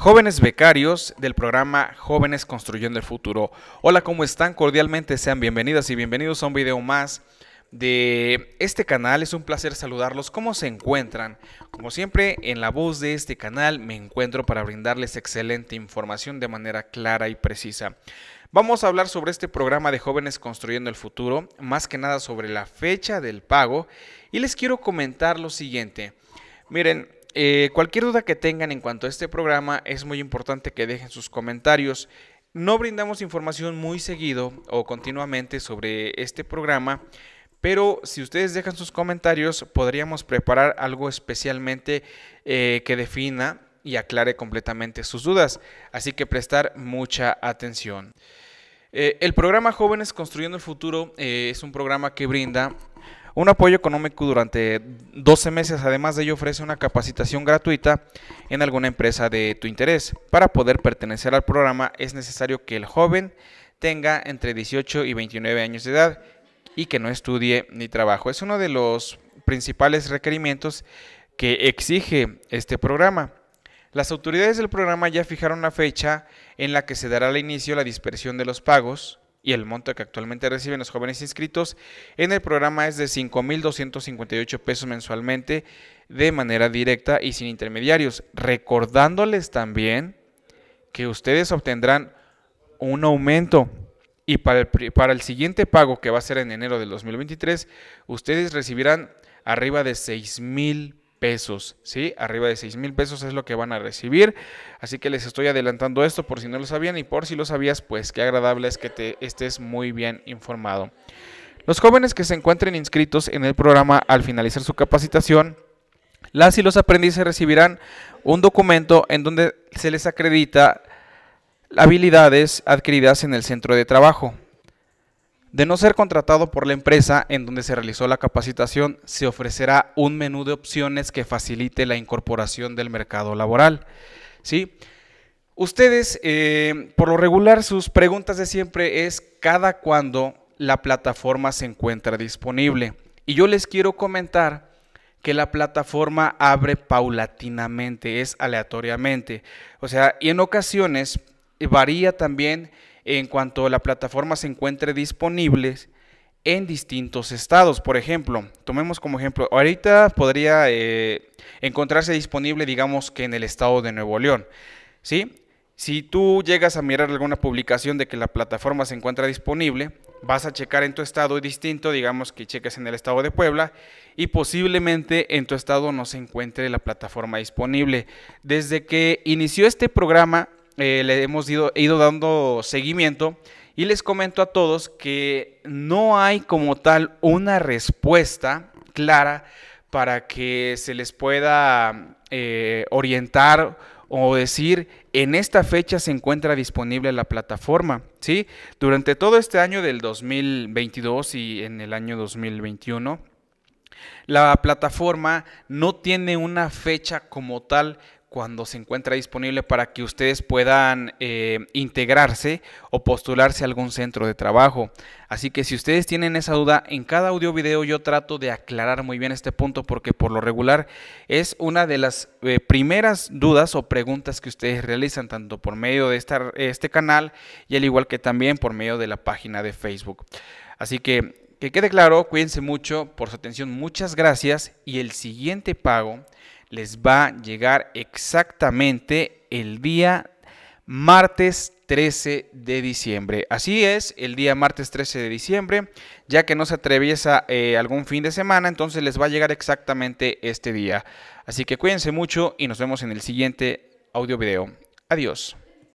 Jóvenes becarios del programa Jóvenes Construyendo el Futuro. Hola, ¿cómo están? Cordialmente sean bienvenidas y bienvenidos a un video más de este canal. Es un placer saludarlos. ¿Cómo se encuentran? Como siempre, en la voz de este canal me encuentro para brindarles excelente información de manera clara y precisa. Vamos a hablar sobre este programa de jóvenes construyendo el futuro, más que nada sobre la fecha del pago, y les quiero comentar lo siguiente. Miren, eh, cualquier duda que tengan en cuanto a este programa es muy importante que dejen sus comentarios. No brindamos información muy seguido o continuamente sobre este programa, pero si ustedes dejan sus comentarios podríamos preparar algo especialmente eh, que defina y aclare completamente sus dudas, así que prestar mucha atención. Eh, el programa Jóvenes Construyendo el Futuro es un programa que brinda un apoyo económico durante 12 meses. Además de ello, ofrece una capacitación gratuita en alguna empresa de tu interés. Para poder pertenecer al programa es necesario que el joven tenga entre 18 y 29 años de edad y que no estudie ni trabajo. Es uno de los principales requerimientos que exige este programa. Las autoridades del programa ya fijaron la fecha en la que se dará al inicio la dispersión de los pagos y el monto que actualmente reciben los jóvenes inscritos en el programa es de 5.258 pesos mensualmente de manera directa y sin intermediarios. Recordándoles también que ustedes obtendrán un aumento y para el, siguiente pago que va a ser en enero del 2023, ustedes recibirán arriba de seis mil pesos, ¿sí? Arriba de 6 mil pesos es lo que van a recibir. Así que les estoy adelantando esto por si no lo sabían y por si lo sabías, pues qué agradable es que te estés muy bien informado. Los jóvenes que se encuentren inscritos en el programa al finalizar su capacitación, las y los aprendices recibirán un documento en donde se les acredita habilidades adquiridas en el centro de trabajo. De no ser contratado por la empresa en donde se realizó la capacitación, se ofrecerá un menú de opciones que facilite la incorporación del mercado laboral. ¿sí? Ustedes, eh, por lo regular, sus preguntas de siempre es cada cuándo la plataforma se encuentra disponible. Y yo les quiero comentar que la plataforma abre paulatinamente, es aleatoriamente. O sea, y en ocasiones eh, varía también en cuanto la plataforma se encuentre disponible en distintos estados. Por ejemplo, tomemos como ejemplo, ahorita podría eh, encontrarse disponible, digamos que en el estado de Nuevo León. Si tú llegas a mirar alguna publicación de que la plataforma se encuentra disponible, vas a checar en tu estado distinto, digamos que cheques en el estado de Puebla y posiblemente en tu estado no se encuentre la plataforma disponible. Desde que inició este programa, eh, le hemos ido, dando seguimiento y les comento a todos que no hay como tal una respuesta clara para que se les pueda eh, orientar o decir en esta fecha se encuentra disponible la plataforma, ¿sí? Durante todo este año del 2022 y en el año 2021, la plataforma no tiene una fecha como tal cuando se encuentra disponible para que ustedes puedan eh, integrarse o postularse a algún centro de trabajo. Así que si ustedes tienen esa duda, en cada audio video yo trato de aclarar muy bien este punto porque por lo regular es una de las eh, primeras dudas o preguntas que ustedes realizan tanto por medio de este canal y al igual que también por medio de la página de Facebook. Así que que quede claro, cuídense mucho por su atención, muchas gracias y el siguiente pago les va a llegar exactamente el día martes 13 de diciembre. Así es, el día martes 13 de diciembre, ya que no se atraviesa eh, algún fin de semana, entonces les va a llegar exactamente este día. Así que cuídense mucho y nos vemos en el siguiente audio video. Adiós.